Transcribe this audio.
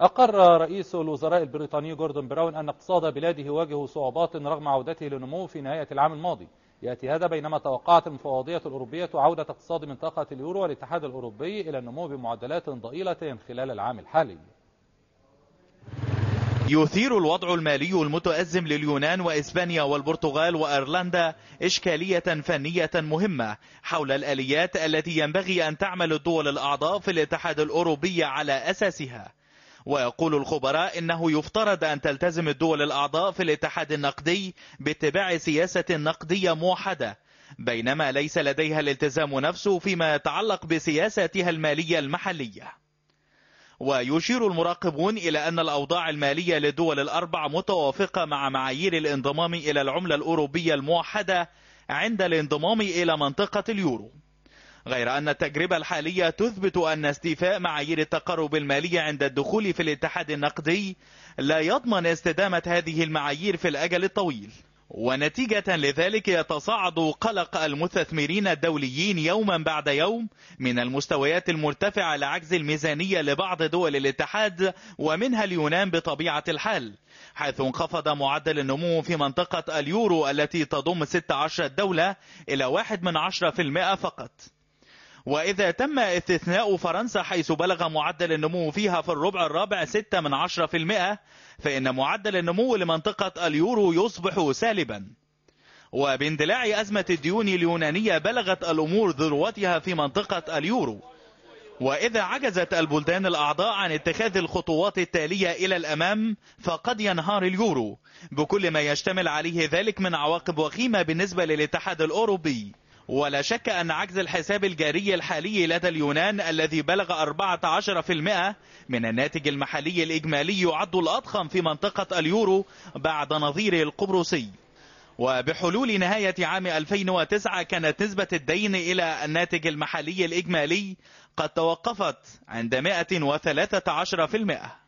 أقر رئيس الوزراء البريطاني جوردون براون أن اقتصاد بلاده يواجه صعوبات رغم عودته لنمو في نهاية العام الماضي يأتي هذا بينما توقعت المفوضية الأوروبية عودة اقتصاد منطقة اليورو والاتحاد الأوروبي إلى النمو بمعدلات ضئيلة خلال العام الحالي يثير الوضع المالي المتأزم لليونان وإسبانيا والبرتغال وأيرلندا إشكالية فنية مهمة حول الآليات التي ينبغي أن تعمل الدول الأعضاء في الاتحاد الأوروبي على أساسها ويقول الخبراء إنه يفترض أن تلتزم الدول الأعضاء في الاتحاد النقدي باتباع سياسة نقدية موحدة بينما ليس لديها الالتزام نفسه فيما يتعلق بسياساتها المالية المحلية ويشير المراقبون إلى أن الأوضاع المالية للدول الأربع متوافقة مع معايير الانضمام إلى العملة الأوروبية الموحدة عند الانضمام إلى منطقة اليورو غير أن التجربة الحالية تثبت أن استيفاء معايير التقرب المالي عند الدخول في الاتحاد النقدي لا يضمن استدامة هذه المعايير في الأجل الطويل ونتيجة لذلك يتصاعد قلق المستثمرين الدوليين يوما بعد يوم من المستويات المرتفعة لعجز الميزانية لبعض دول الاتحاد ومنها اليونان بطبيعة الحال حيث انخفض معدل النمو في منطقة اليورو التي تضم 16 دولة إلى 1 من 10% فقط وإذا تم استثناء فرنسا حيث بلغ معدل النمو فيها في الربع الرابع 6 من 10 في المئة فإن معدل النمو لمنطقة اليورو يصبح سالبا وباندلاع أزمة الديون اليونانية بلغت الأمور ذروتها في منطقة اليورو وإذا عجزت البلدان الأعضاء عن اتخاذ الخطوات التالية إلى الأمام فقد ينهار اليورو بكل ما يشتمل عليه ذلك من عواقب وخيمة بالنسبة للاتحاد الأوروبي ولا شك أن عجز الحساب الجاري الحالي لدى اليونان الذي بلغ 14% من الناتج المحلي الإجمالي يعد الأضخم في منطقة اليورو بعد نظيره القبرصي وبحلول نهاية عام 2009 كانت نسبة الدين إلى الناتج المحلي الإجمالي قد توقفت عند 113%